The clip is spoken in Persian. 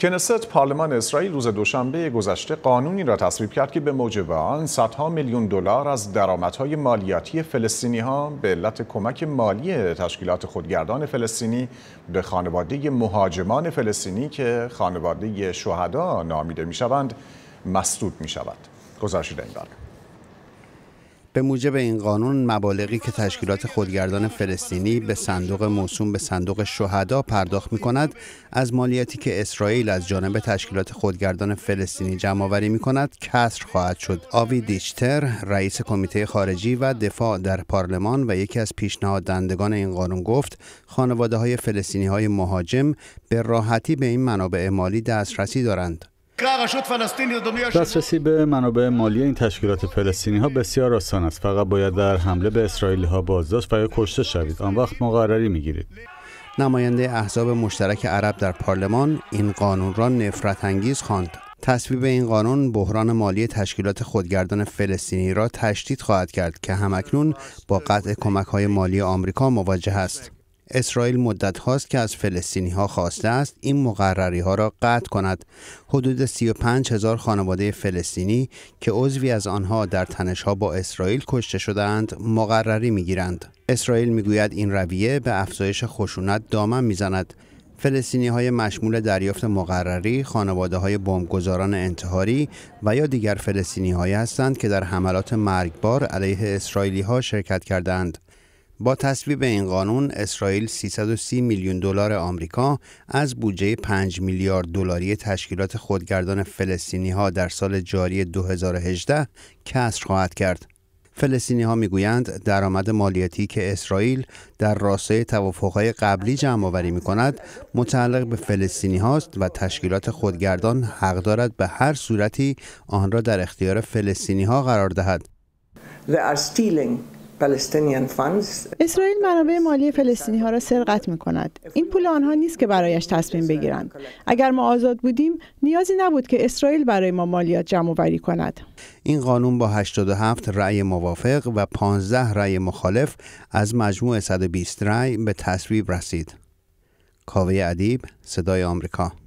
کنست پارلمان اسرائیل روز دوشنبه گذشته قانونی را تصویب کرد که به موجب آن صدها میلیون دلار از درآمدهای مالیاتی فلسطینی ها به علت کمک مالی تشکیلات خودگردان فلسطینی به خانواده مهاجمان فلسطینی که خانواده شهدا نامیده می شوند مسدود می شود. گزارش این به موجب این قانون مبالغی که تشکیلات خودگردان فلسطینی به صندوق موسوم به صندوق شهدا پرداخت می کند از مالیاتی که اسرائیل از جانب تشکیلات خودگردان فلسطینی جمع آوری می کند کسر خواهد شد آوی دیچتر رئیس کمیته خارجی و دفاع در پارلمان و یکی از پیشنهاد دندگان این قانون گفت خانواده های فلسطینی های مهاجم به راحتی به این منابع مالی دسترسی دارند دسترسی به منابع مالی این تشکیلات فلسطینی ها بسیار آسان است فقط باید در حمله به اسرائیل ها بازداشت و یا کشته شوید آن وقت مقرری میگیرید نماینده احزاب مشترک عرب در پارلمان این قانون را نفرت انگیز خواند تصویب این قانون بحران مالی تشکیلات خودگردان فلسطینی را تشدید خواهد کرد که همکنون با قطع کمک های مالی آمریکا مواجه است اسرائیل مدت هاست که از فلسطینی ها خواسته است این مقرری ها را قطع کند. حدود 35 هزار خانواده فلسطینی که عضوی از آنها در تنش ها با اسرائیل کشته شدند مقرری می گیرند. اسرائیل گوید این رویه به افزایش خشونت دامن زند. فلسطینی های مشمول دریافت مقرری، خانواده های بمبگذاران انتحاری و یا دیگر فلسطینی هایی هستند که در حملات مرگبار علیه اسرائیلی ها شرکت کردند. با تصویب این قانون اسرائیل 330 میلیون دلار آمریکا از بودجه 5 میلیارد دلاری تشکیلات خودگردان فلسطینی ها در سال جاری 2018 کسر خواهد کرد. فلسطینی ها میگویند درآمد مالیاتی که اسرائیل در راستای توافقهای قبلی جمع آوری می کند متعلق به فلسطینی هاست و تشکیلات خودگردان حق دارد به هر صورتی آن را در اختیار فلسطینی ها قرار دهد. اسرائیل منابع مالی فلسطینی ها را سرقت می کند. این پول آنها نیست که برایش تصمیم بگیرند. اگر ما آزاد بودیم نیازی نبود که اسرائیل برای ما مالیات جمع وری کند. این قانون با 87 رأی موافق و 15 رأی مخالف از مجموع 120 رأی به تصویب رسید. کاوه ادیب صدای آمریکا